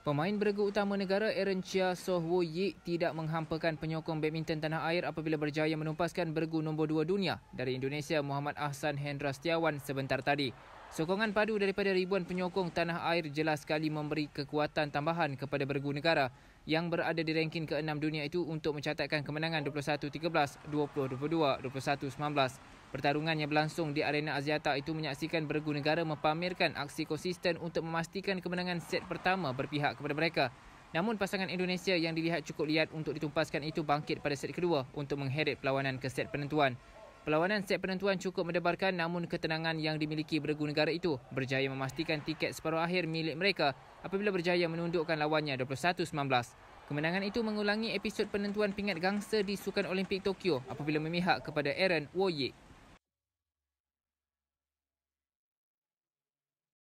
Pemain bergu utama negara Aaron Chia Sohwo Yik tidak menghampakan penyokong badminton tanah air apabila berjaya menumpaskan bergu nombor dua dunia dari Indonesia Muhammad Ahsan Hendra Setiawan sebentar tadi. Sokongan padu daripada ribuan penyokong tanah air jelas sekali memberi kekuatan tambahan kepada bergu negara yang berada di ranking ke-6 dunia itu untuk mencatatkan kemenangan 21-13, 20-22, 21-19. Pertarungan yang berlangsung di arena Asiata itu menyaksikan bergu negara mempamerkan aksi konsisten untuk memastikan kemenangan set pertama berpihak kepada mereka. Namun pasangan Indonesia yang dilihat cukup liat untuk ditumpaskan itu bangkit pada set kedua untuk mengheret perlawanan ke set penentuan. Perlawanan set penentuan cukup mendebarkan namun ketenangan yang dimiliki beregu negara itu berjaya memastikan tiket separuh akhir milik mereka apabila berjaya menundukkan lawannya 21-19. Kemenangan itu mengulangi episod penentuan pingat gangsa di Sukan Olimpik Tokyo apabila memihak kepada Aaron Woyik.